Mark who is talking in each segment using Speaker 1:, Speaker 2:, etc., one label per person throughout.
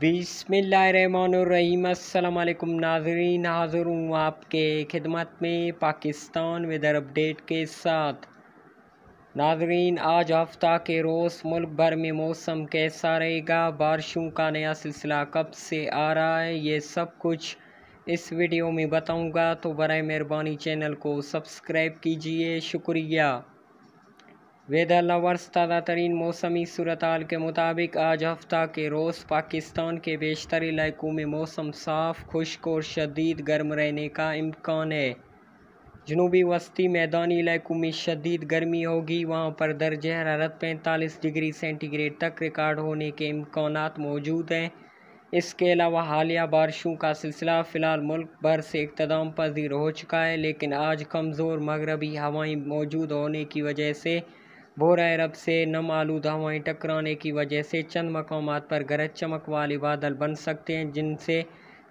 Speaker 1: बिसमीम नाजरीन हाज़िर हूँ आपके खिदमत में पाकिस्तान वेदर अपडेट के साथ नाजरीन आज हफ्ता के रोज़ मुल्क भर में मौसम कैसा रहेगा बारिशों का नया सिलसिला कब से आ रहा है ये सब कुछ इस वीडियो में बताऊंगा तो बर मेहरबानी चैनल को सब्सक्राइब कीजिए शुक्रिया वेदर लवर्स ताज़ा तरीन मौसमी सूरत के मुताबिक आज हफ्ता के रोज़ पाकिस्तान के बेशतर इलाकों में मौसम साफ़ खुश्क और शदीद गर्म रहने का इम्कान है जनूबी वस्ती मैदानी इलाकों में शदीद गर्मी होगी वहाँ पर दर्ज हरारत पैंतालीस डिग्री सेंटीग्रेड तक रिकॉर्ड होने के इम्कान मौजूद हैं इसके अलावा हालिया बारिशों का सिलसिला फ़िलहाल मुल्क भर से इकतदाम पजीर हो चुका है लेकिन आज कमज़ोर मगरबी हवाएं मौजूद होने की वजह से बोरा अरब से नम आलूद हवाएँ टकराने की वजह से चंद मकाम पर गरज चमक वाले बादल बन सकते हैं जिनसे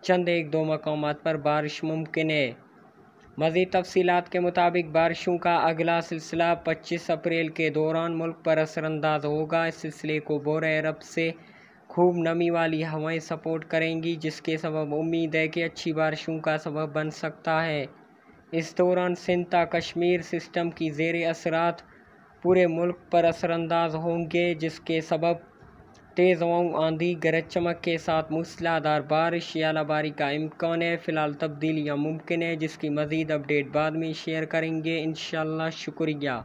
Speaker 1: चंद एक दो मकाम पर बारिश मुमकिन है मज़ीद तफसीत के मुताबिक बारिशों का अगला सिलसिला पच्चीस अप्रैल के दौरान मुल्क पर असरानंदाज होगा इस सिलसिले को बोर अरब से खूब नमी वाली हवाएं सपोर्ट करेंगी जिसके सबब उम्मीद है कि अच्छी बारिशों का सबब बन सकता है इस दौरान सिंता कश्मीर सिस्टम की जेर असरात पूरे मुल्क पर असरानंदाज होंगे जिसके सबब तेज़ हवाओं आंधी गरज चमक के साथ मूसलाधार बारिश या का इम्कान है फ़िलहाल तब्दीलियाँ मुमकिन है जिसकी मज़ीद अपडेट बाद में शेयर करेंगे इन शुक्रिया